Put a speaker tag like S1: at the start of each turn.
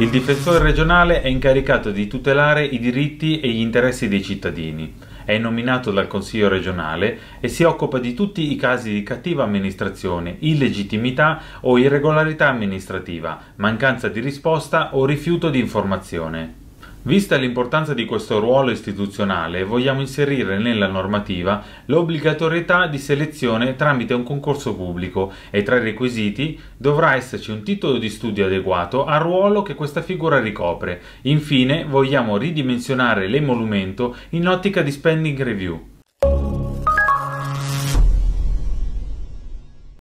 S1: Il difensore regionale è incaricato di tutelare i diritti e gli interessi dei cittadini, è nominato dal Consiglio regionale e si occupa di tutti i casi di cattiva amministrazione, illegittimità o irregolarità amministrativa, mancanza di risposta o rifiuto di informazione. Vista l'importanza di questo ruolo istituzionale, vogliamo inserire nella normativa l'obbligatorietà di selezione tramite un concorso pubblico e tra i requisiti dovrà esserci un titolo di studio adeguato al ruolo che questa figura ricopre. Infine, vogliamo ridimensionare l'emolumento in ottica di spending review.